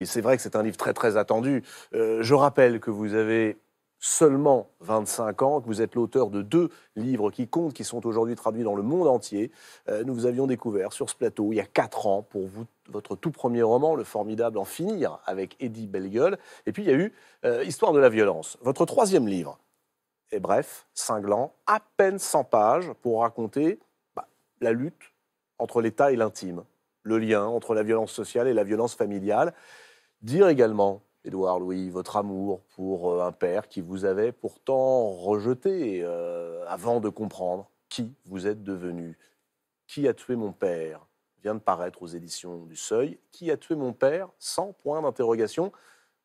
Et c'est vrai que c'est un livre très très attendu. Euh, je rappelle que vous avez seulement 25 ans, que vous êtes l'auteur de deux livres qui comptent, qui sont aujourd'hui traduits dans le monde entier. Euh, nous vous avions découvert sur ce plateau il y a 4 ans pour vous, votre tout premier roman, le formidable En finir avec Eddie Bellegueule. Et puis il y a eu euh, Histoire de la violence, votre troisième livre. Et bref, cinglant, à peine 100 pages pour raconter bah, la lutte entre l'État et l'intime, le lien entre la violence sociale et la violence familiale. Dire également, Édouard Louis, votre amour pour euh, un père qui vous avait pourtant rejeté euh, avant de comprendre qui vous êtes devenu. Qui a tué mon père vient de paraître aux éditions du Seuil. Qui a tué mon père Sans point d'interrogation.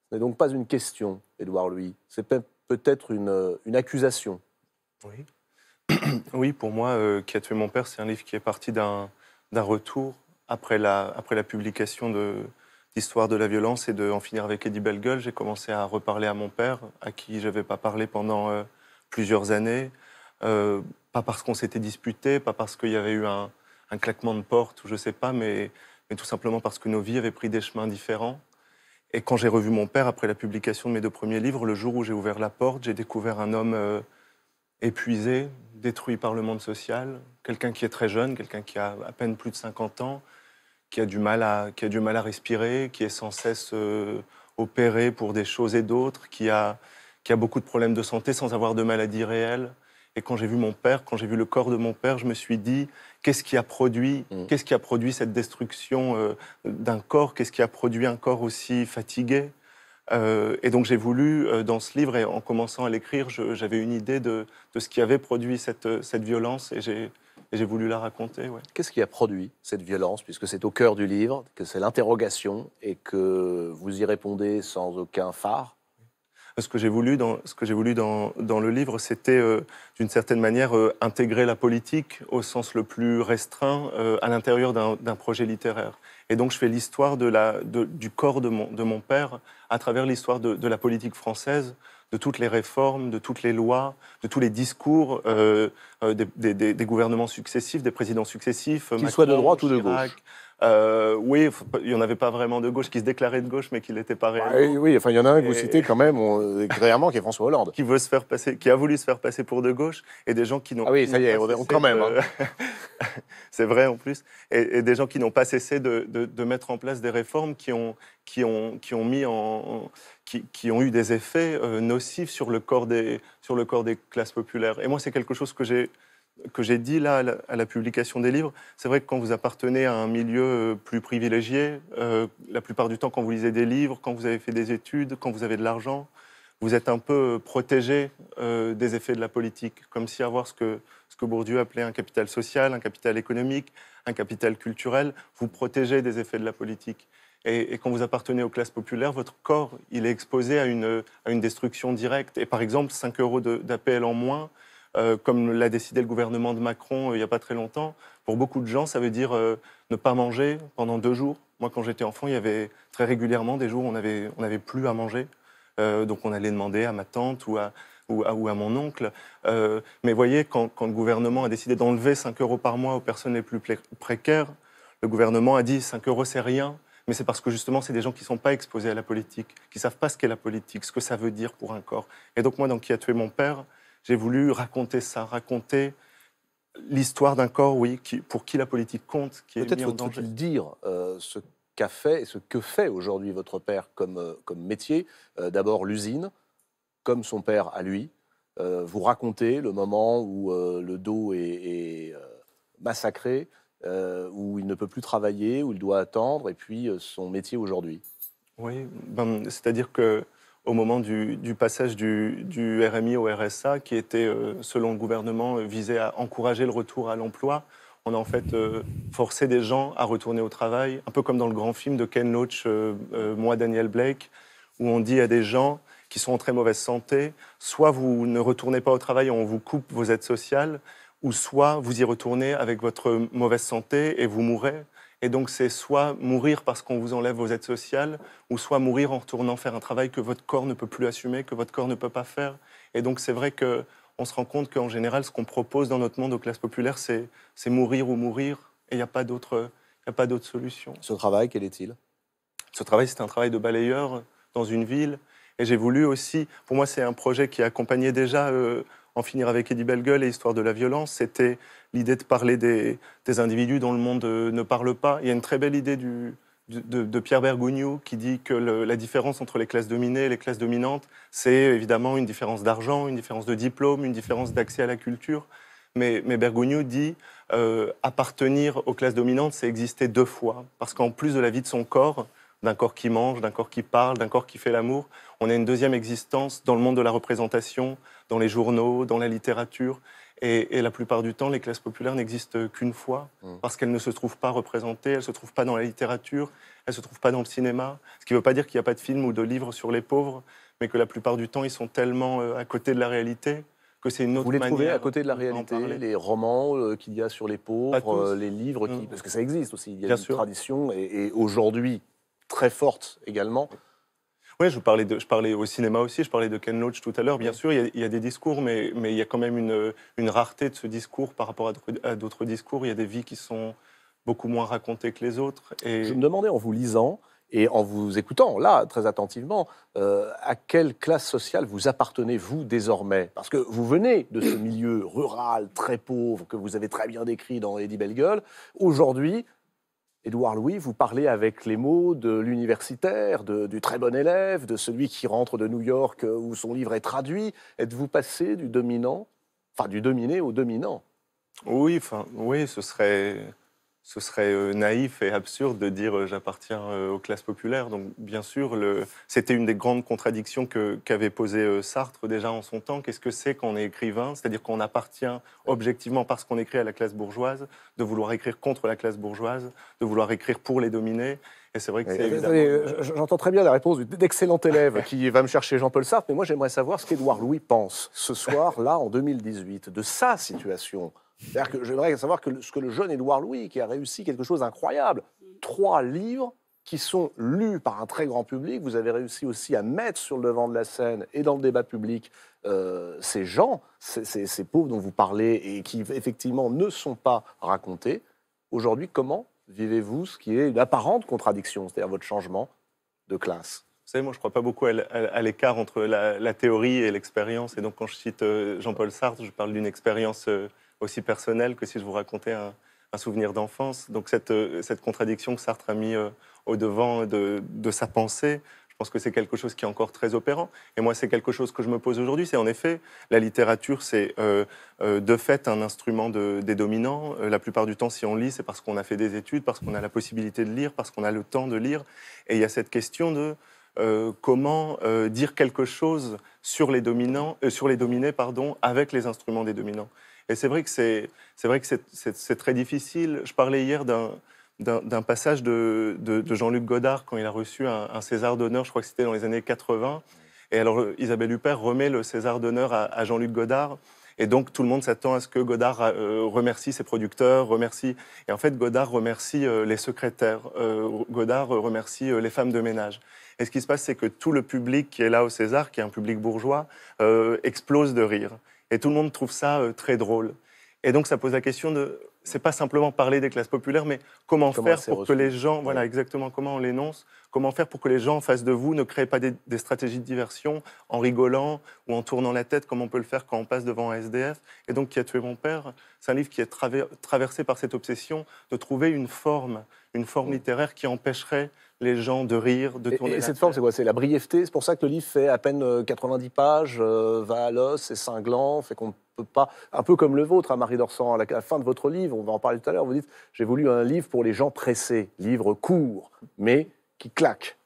Ce n'est donc pas une question, Édouard Louis. C'est peut-être euh, une, accusation. Oui. oui, pour moi, Qui a tué mon père, c'est un livre qui est parti d'un retour après la publication de, l'histoire de la violence et de en finir avec Eddie Bellegueule, j'ai commencé à reparler à mon père, à qui je n'avais pas parlé pendant euh, plusieurs années. Euh, pas parce qu'on s'était disputé, pas parce qu'il y avait eu un, un, claquement de porte ou je sais pas, mais, mais tout simplement parce que nos vies avaient pris des chemins différents. Et quand j'ai revu mon père après la publication de mes deux premiers livres, le jour où j'ai ouvert la porte, j'ai découvert un homme euh, épuisé, détruit par le monde social, quelqu'un qui est très jeune, quelqu'un qui a à peine plus de 50 ans, qui a du mal à, qui a du mal à respirer, qui est sans cesse euh, opéré pour des choses et d'autres, qui a, qui a beaucoup de problèmes de santé sans avoir de maladie réelle. Et quand j'ai vu mon père, quand j'ai vu le corps de mon père, je me suis dit qu'est-ce qui a produit, mm. qu'est-ce qui a produit cette destruction euh, d'un corps, qu'est-ce qui a produit un corps aussi fatigué. Euh, et donc j'ai voulu, dans ce livre, et en commençant à l'écrire, j'avais une idée de, de, ce qui avait produit cette, cette violence, et j'ai... Et j'ai voulu la raconter. Qu'est-ce qui a produit cette violence, puisque c'est au cœur du livre, que c'est l'interrogation et que vous y répondez sans aucun phare ce que j'ai voulu dans ce que j'ai voulu dans, le livre, c'était euh, d'une certaine manière euh, intégrer la politique au sens le plus restreint euh, à l'intérieur d'un projet littéraire. Et donc je fais l'histoire du corps de mon, père à travers l'histoire de, la politique française de toutes les réformes, de toutes les lois, de tous les discours euh, euh, des, gouvernements successifs, des présidents successifs. Qu'ils soient de droite ou de gauche. Euh, oui, il n'y en avait pas vraiment de gauche qui se déclarait de gauche, mais qui n'était pas bah, réellement. oui, enfin, il y en a un que vous citez quand même on, qui est François Hollande. Qui, veut se faire passer, qui a voulu se faire passer pour de gauche, et des gens qui n'ont. Ah oui, ça y est, on, quand même. c'est vrai en plus, et, des gens qui n'ont pas cessé de, mettre en place des réformes qui ont, qui ont, qui ont, mis en, qui, ont eu des effets euh, nocifs sur le, corps des, sur le corps des classes populaires. Et moi, c'est quelque chose que j'ai que j'ai dit là à la, publication des livres, c'est vrai que quand vous appartenez à un milieu euh, plus privilégié, euh, la plupart du temps quand vous lisez des livres, quand vous avez fait des études, quand vous avez de l'argent, vous êtes un peu protégé euh, des effets de la politique, comme si avoir ce que, ce que Bourdieu appelait un capital social, un capital économique, un capital culturel, vous protégez des effets de la politique. Et, quand vous appartenez aux classes populaires, votre corps, il est exposé à une, à une destruction directe. Et par exemple, 5 euros d'APL en moins, euh, comme l'a décidé le gouvernement de Macron euh, il n'y a pas très longtemps, pour beaucoup de gens, ça veut dire ne pas manger pendant deux jours. Moi, quand j'étais enfant, il y avait très régulièrement des jours où on n'avait on avait plus à manger. donc on allait demander à ma tante ou à, ou à, ou à mon oncle. Euh, mais voyez, quand, le gouvernement a décidé d'enlever 5 euros par mois aux personnes les plus précaires, le gouvernement a dit 5 euros, c'est rien. Mais c'est parce que justement, c'est des gens qui ne sont pas exposés à la politique, qui ne savent pas ce qu'est la politique, ce que ça veut dire pour un corps. Et donc, moi, dans Qui a tué mon père, j'ai voulu raconter ça, raconter l'histoire d'un corps, oui, pour qui la politique compte, qui est Peut-être dire euh, ce qu'a fait et ce que fait aujourd'hui votre père comme, euh, métier. Euh, d'abord l'usine, comme son père à lui, euh, vous raconter le moment où euh, le dos est, euh, massacré, où il ne peut plus travailler, où il doit attendre, et puis son métier aujourd'hui Oui, ben, c'est-à-dire que au moment du, passage du, RMI au RSA, qui était, selon le gouvernement, visé à encourager le retour à l'emploi, on a en fait forcé des gens à retourner au travail, un peu comme dans le grand film de Ken Loach, moi Daniel Blake, où on dit à des gens qui sont en très mauvaise santé, soit vous ne retournez pas au travail et on vous coupe vos aides sociales, ou soit vous y retournez avec votre mauvaise santé et vous mourrez. Et donc c'est soit mourir parce qu'on vous enlève vos aides sociales, ou soit mourir en retournant faire un travail que votre corps ne peut plus assumer, que votre corps ne peut pas faire. Et donc c'est vrai que on se rend compte qu'en général, ce qu'on propose dans notre monde aux classes populaires, c'est mourir ou mourir, et il n'y a pas d'autre solution. Ce travail, quel est-il Ce travail, c'est un travail de balayeur dans une ville. Et j'ai voulu aussi, pour moi c'est un projet qui accompagnait déjà euh, En finir avec Eddie Bellegueule et Histoire de la violence, c'était l'idée de parler des, individus dont le monde euh, ne parle pas. Il y a une très belle idée du, de, Pierre Bergugno qui dit que la différence entre les classes dominées et les classes dominantes, c'est évidemment une différence d'argent, une différence de diplôme, une différence d'accès à la culture. Mais, mais Bergugno dit euh, appartenir aux classes dominantes, c'est exister deux fois. Parce qu'en plus de la vie de son corps, d'un corps qui mange, d'un corps qui parle, d'un corps qui fait l'amour. On a une deuxième existence dans le monde de la représentation, dans les journaux, dans la littérature. Et, la plupart du temps, les classes populaires n'existent qu'une fois, mmh. parce qu'elles ne se trouvent pas représentées, elles ne se trouvent pas dans la littérature, elles ne se trouvent pas dans le cinéma. Ce qui ne veut pas dire qu'il n'y a pas de films ou de livres sur les pauvres, mais que la plupart du temps, ils sont tellement euh, à côté de la réalité que c'est une autre Vous les trouvez à côté de la réalité, les romans euh, qu'il y a sur les pauvres, euh, les livres, qui... Mmh. parce que ça existe aussi, il y a une tradition, et, et aujourd'hui, très forte également. Oui, je parlais, de, je parlais au cinéma aussi, je parlais de Ken Loach tout à l'heure. Bien mm. sûr, il y, a, des discours, mais, mais il y a quand même une, rareté de ce discours par rapport à d'autres discours. Il y a des vies qui sont beaucoup moins racontées que les autres. Et... Je me demandais en vous lisant et en vous écoutant là très attentivement, euh, à quelle classe sociale vous appartenez vous désormais Parce que vous venez de ce milieu rural très pauvre que vous avez très bien décrit dans Eddie Bellegueule. Aujourd'hui, Édouard Louis, vous parlez avec les mots de l'universitaire, du très bon élève, de celui qui rentre de New York euh, où son livre est traduit. Êtes-vous passé du dominant, enfin du dominé au dominant Oui, enfin, oui, ce serait ce serait euh, naïf et absurde de dire euh, j'appartiens euh, aux classes populaires. Donc bien sûr, c'était une des grandes contradictions qu'avait posé Sartre déjà en son temps. Qu'est-ce que c'est qu'on est écrivain C'est-à-dire qu'on appartient objectivement parce qu'on écrit à la classe bourgeoise, de vouloir écrire contre la classe bourgeoise, de vouloir écrire pour les dominer. Et c'est vrai que c'est évidemment... J'entends très bien la réponse d'excellent élève qui va me chercher Jean-Paul Sartre, mais moi j'aimerais savoir ce qu'Édouard Louis pense ce soir, là, en 2018, de sa situation c'est-à-dire que j'aimerais savoir que ce que le jeune Édouard Louis, qui a réussi quelque chose d'incroyable, trois livres qui sont lus par un très grand public, vous avez réussi aussi à mettre sur le devant de la scène et dans le débat public euh, ces gens, ces, pauvres dont vous parlez et qui effectivement ne sont pas racontés. Aujourd'hui, comment vivez-vous ce qui est une apparente contradiction, c'est-à-dire votre changement de classe vous savez, moi, je ne crois pas beaucoup à l'écart entre la, la, théorie et l'expérience. Et donc, quand je cite euh, Jean-Paul Sartre, je parle d'une expérience euh, aussi personnel que si je vous racontais un, souvenir d'enfance. Donc euh, cette, contradiction que Sartre a mis euh, au devant de, sa pensée, je pense que c'est quelque chose qui est encore très opérant. Et moi, c'est quelque chose que je me pose aujourd'hui. C'est en effet, la littérature, c'est euh, de fait un instrument des dominants. la plupart du temps, si on lit, c'est parce qu'on a fait des études, parce qu'on a la possibilité de lire, parce qu'on a le temps de lire. Et il y a cette question de comment dire quelque chose sur les dominants, sur les dominés, pardon, avec les instruments des dominants. Et c'est vrai que c'est, très difficile. Je parlais hier d'un, passage de, Jean-Luc Godard quand il a reçu un, César d'honneur, je crois que c'était dans les années 80. Et alors Isabelle Huppert remet le César d'honneur à, Jean-Luc Godard. Et donc tout le monde s'attend à ce que Godard euh, remercie ses producteurs, remercie. Et en fait, Godard remercie euh, les secrétaires, euh, Godard remercie les femmes de ménage. Et ce qui se passe, c'est que tout le public qui est là au César, qui est un public bourgeois, explose de rire. Et tout le monde trouve ça euh, très drôle. Et donc ça pose la question de, c'est pas simplement parler des classes populaires, mais comment, faire pour que les gens, voilà exactement comment on l'énonce, comment faire pour que les gens en face de vous ne créent pas des, stratégies de diversion en rigolant ou en tournant la tête comme on peut le faire quand on passe devant un SDF. Et donc qui a tué mon père, c'est un livre qui est traversé par cette obsession de trouver une forme, une forme littéraire qui empêcherait les gens de rire, de tourner. Et, cette forme, c'est quoi C'est la brièveté. C'est pour ça que le livre fait à peine 90 euh, pages, euh, va à l'os, c'est cinglant, fait qu'on ne peut pas. Un peu comme le vôtre, à hein, Marie Dorsan, à la, fin de votre livre, on va en parler tout à l'heure. Vous dites, j'ai voulu un livre pour les gens pressés, livre court, mais qui claque.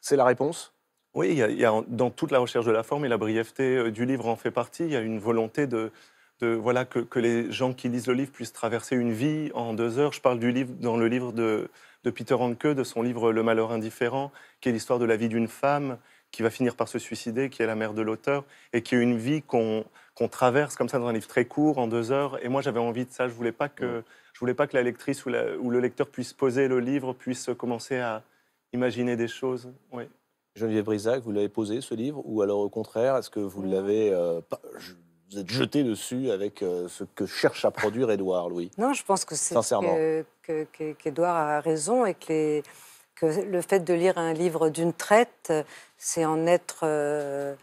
C'est la réponse. Oui, il y a, dans toute la recherche de la forme et la brièveté euh, du livre en fait partie. Il y a une volonté de voilà que, les gens qui lisent le livre puissent traverser une vie en deux heures. Je parle du livre dans le livre de, Peter Hanke, de son livre Le malheur indifférent, qui est l'histoire de la vie d'une femme qui va finir par se suicider, qui est la mère de l'auteur, et qui est une vie qu'on traverse comme ça dans un livre très court, en deux heures. Et moi, j'avais envie de ça. Je voulais pas que voulais pas que la lectrice ou, le lecteur puisse poser le livre, puisse commencer à imaginer des choses. Oui. Geneviève Brisac, vous l'avez posé ce livre ou alors au contraire, est-ce que vous l'avez euh, vous êtes jeté dessus avec euh, ce que cherche à produire Édouard, Louis Non, je pense que c'est que, qu'Édouard a raison et que, que, le fait de lire un livre d'une traite, c'est en être, euh,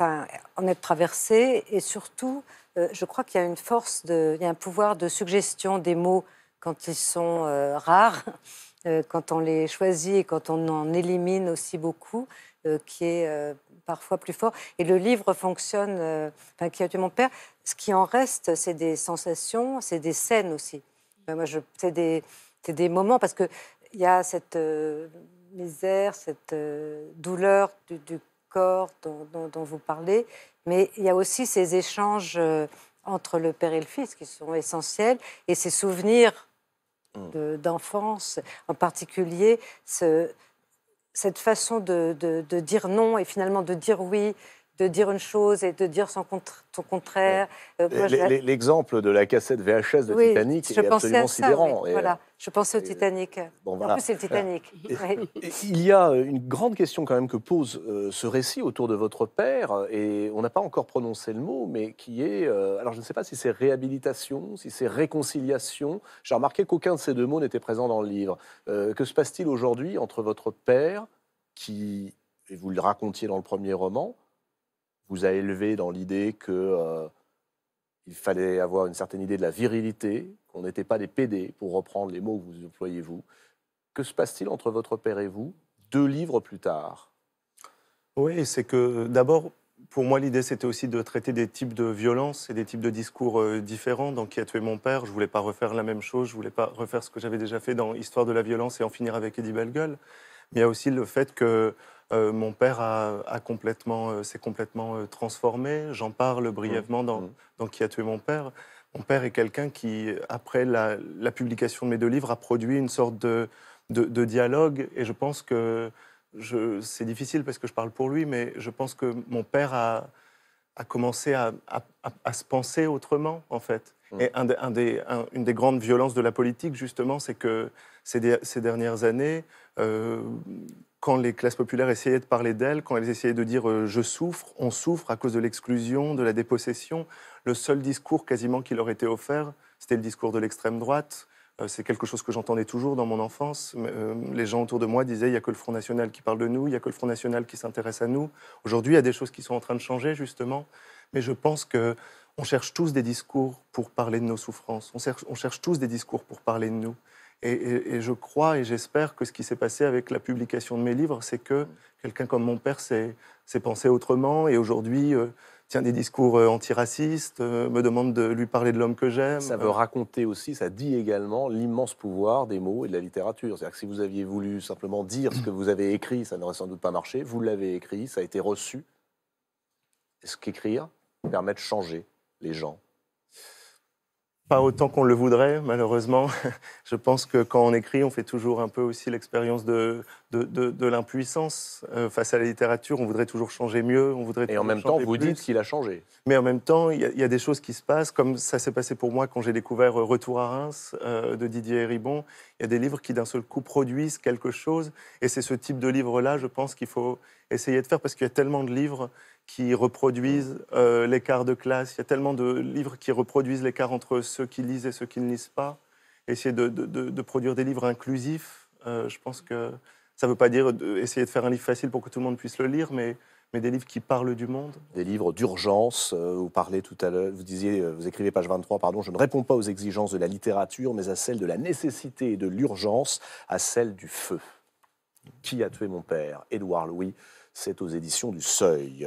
en être traversé et surtout, euh, je crois qu'il y a une force, de, il y a un pouvoir de suggestion des mots quand ils sont rares, quand on les choisit et quand on en élimine aussi beaucoup, qui est parfois plus fort. Et le livre fonctionne, euh, enfin, qui a tué mon père. Ce qui en reste, c'est des sensations, c'est des scènes aussi. Euh, moi, c'est des, des, moments parce que il y a cette euh, misère, cette douleur du, corps dont, vous parlez, mais il y a aussi ces échanges entre le père et le fils qui sont essentiels et ces souvenirs mmh. d'enfance, en particulier ce, cette façon de, dire non et finalement de dire oui de dire une chose et de dire son, contraire. Euh, l'exemple de la cassette VHS de Titanic est absolument sidérant. voilà. Je pensais au Titanic. Euh, en plus, c'est le Titanic. il y a euh, une grande question quand même que pose ce récit autour de votre père, et on n'a pas encore prononcé le mot, mais qui est, alors je ne sais pas si c'est réhabilitation, si c'est réconciliation. J'ai remarqué qu'aucun de ces deux mots n'était présent dans le livre. que se passe-t-il aujourd'hui entre votre père, qui, et vous le racontiez dans le premier roman, vous a élevé dans l'idée que euh, il fallait avoir une certaine idée de la virilité, qu'on n'était pas des PD, pour reprendre les mots que vous employez vous. Que se passe-t-il entre votre père et vous, deux livres plus tard Oui, c'est que d'abord, pour moi, l'idée, c'était aussi de traiter des types de violences et des types de discours euh, différents. Dans Qui a tué mon père, je voulais pas refaire la même chose, je voulais pas refaire ce que j'avais déjà fait dans Histoire de la violence et en finir avec Eddie Bellegueule. Mais il y a aussi le fait que euh, mon père a, complètement, euh, s'est complètement euh, transformé. J'en parle mmh. brièvement mmh. dans, Qui a tué mon père. Mon père est quelqu'un qui, après la, publication de mes deux livres, a produit une sorte de, de, dialogue. Et je pense que c'est difficile parce que je parle pour lui, mais je pense que mon père a, a commencé à, se penser autrement, en fait. Mmh. Et un des, une des grandes violences de la politique, justement, c'est que ces, ces, dernières années, quand les classes populaires essayaient de parler d'elles, quand elles essayaient de dire euh, je souffre, on souffre à cause de l'exclusion, de la dépossession, le seul discours quasiment qui leur était offert, c'était le discours de l'extrême droite. Euh, c'est quelque chose que j'entendais toujours dans mon enfance. Euh, les gens autour de moi disaient il n'y a que le Front National qui parle de nous, il n'y a que le Front National qui s'intéresse à nous. Aujourd'hui, il y a des choses qui sont en train de changer, justement. Mais je pense qu'on cherche tous des discours pour parler de nos souffrances. on cherche tous des discours pour parler de nous. Et, je crois et j'espère que ce qui s'est passé avec la publication de mes livres, c'est que quelqu'un comme mon père s'est pensé autrement et aujourd'hui euh, tient des discours euh, antiracistes, euh, me demande de lui parler de l'homme que j'aime. Ça veut raconter aussi, ça dit également l'immense pouvoir des mots et de la littérature. C'est-à-dire que si vous aviez voulu simplement dire ce que vous avez écrit, ça n'aurait sans doute pas marché. Vous l'avez écrit, ça a été reçu. Est-ce qu'écrire permet de changer les gens pas autant qu'on le voudrait, malheureusement. Je pense que quand on écrit, on fait toujours un peu aussi l'expérience de, de, l'impuissance euh, face à la littérature. On voudrait toujours changer mieux. On voudrait Et en même temps, vous dites qu'il a changé. Mais en même temps, il y, a des choses qui se passent, comme ça s'est passé pour moi quand j'ai découvert euh, Retour à Reims euh, de Didier Ribon. Il y a des livres qui d'un seul coup produisent quelque chose. Et c'est ce type de livre-là, je pense, qu'il faut essayer de faire parce qu'il y a tellement de livres qui reproduisent euh, l'écart de classe. Il y a tellement de livres qui reproduisent l'écart entre ceux qui lisent et ceux qui ne lisent pas. Essayer de, produire des livres inclusifs, euh, je pense que ça ne veut pas dire essayer de faire un livre facile pour que tout le monde puisse le lire, mais, des livres qui parlent du monde. Des livres d'urgence. Euh, vous parlez tout à l'heure, vous disiez, vous écrivez page 23, pardon, je ne réponds pas aux exigences de la littérature, mais à celles de la nécessité et de l'urgence, à celles du feu. Qui a tué mon père Édouard Louis. C'est aux éditions du Seuil.